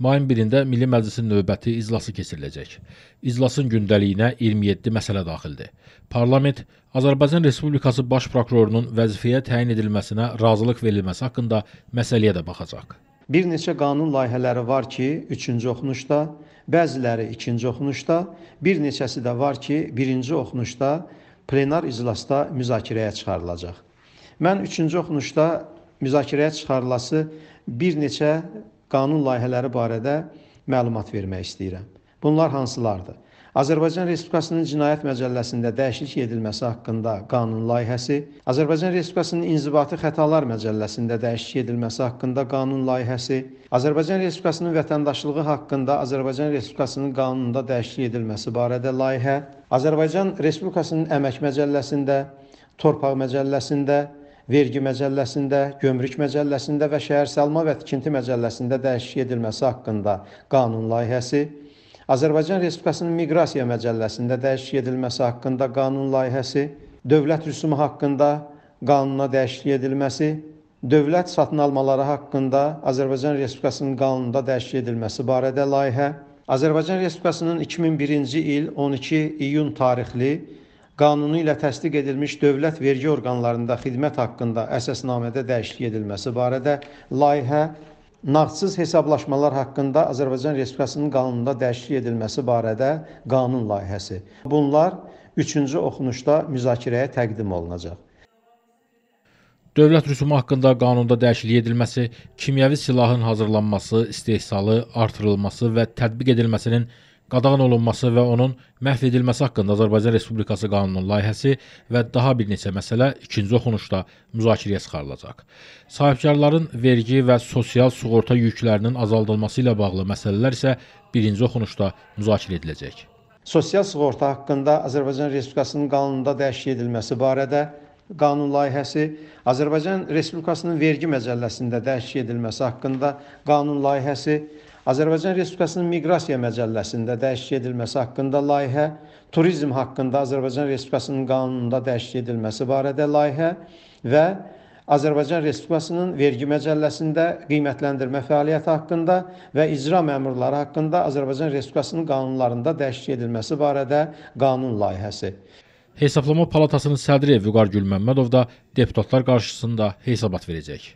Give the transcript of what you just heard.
Mayın 1-də Milli Məclisin növbəti iclası keçiriləcək. İclasın gündəliyinə 27 məsələ daxildir. Parlament Azərbaycan Respublikası Baş prokurorunun vəzifəyə təyin edilməsinə razılıq verilməsi haqqında məsələyə də baxacaq. Bir neçə qanun layihələri var ki, 3-cü oxunuşda, bəziləri 2-ci oxunuşda, bir neçəsi də var ki, 1-ci oxunuşda plenar iclasda müzakirəyə çıxarılacaq. Mən 3-cü oxunuşda müzakirəyə çıxarılası bir neçə qanun layihələri barədə məlumat vermək istəyirəm. Bunlar hansılardır? Azərbaycan Respublikasının Cinayət Məcəlləsində dəyişiklik edilməsi haqqında qanun layihəsi, Azərbaycan Respublikasının İnzibati Xətalar Məcəlləsində dəyişiklik edilməsi haqqında qanun layihəsi, Azərbaycan Respublikasının vətəndaşlığı haqqında Azərbaycan Respublikasının qanununda dəyişiklik edilməsi barədə layihə, Azərbaycan Respublikasının Əmək Məcəlləsində, Torpaq Məcəlləsində, vergi məcəlləsində, gömrük məcəlləsində və şəhərsalma və tikinti məcəlləsində dəyişik edilməsi haqqında qanun layihəsi, Azərbaycan Respublikasının miqrasiya məcəlləsində dəyişik edilməsi haqqında qanun layihəsi, dövlət rüsumu haqqında qanuna dəyişiklik edilməsi, dövlət satın almaları haqqında Azərbaycan Respublikasının qanununda dəyişiklik edilməsi barədə layihə, Azərbaycan Respublikasının 2001-ci il 12 iyun tarixli qanunu ilə təsdiq edilmiş dövlət vergi orqanlarında xidmət haqqında əsasnamədə dəyişiklik edilməsi barədə layihə, nağdsız hesablaşmalar haqqında Azərbaycan Respublikasının qanununda dəyişiklik edilməsi barədə qanun layihəsi. Bunlar üçüncü oxunuşda müzakirəyə təqdim olunacaq. Dövlət rüsumu haqqında qanunda dəyişiklik edilməsi, kimyəvi silahın hazırlanması, istehsalı, artırılması və tətbiq edilməsinin qadağan olunması və onun məhv edilməsi haqqında Azərbaycan Respublikası qanununun layihəsi və daha bir neçə məsələ ikinci oxunuşda müzakirəyə çıxarılacaq. Sahibkarların vergi və sosial sığorta yüklərinin azaldılması ilə bağlı məsələlər isə birinci oxunuşda müzakirə ediləcək. Sosial sığorta haqqında Azərbaycan Respublikasının qanununda dəyişiklik edilməsi barədə qanun layihəsi, Azərbaycan Respublikasının vergi məcəlləsində dəyişiklik edilməsi haqqında qanun layihəsi, Azərbaycan Respublikasının Miqrasiya Məcəlləsində dəyişik edilməsi haqqında layihə, turizm haqqında Azərbaycan Respublikasının qanununda dəyişik edilməsi barədə layihə və Azərbaycan Respublikasının vergi məcəlləsində qiymətləndirmə fəaliyyəti haqqında və icra məmurları haqqında Azərbaycan Respublikasının qanunlarında dəyişik edilməsi barədə qanun layihəsi. Hesablama Palatasının sədri Vüqar Gülməmmədov da deputatlar qarşısında hesabat verəcək.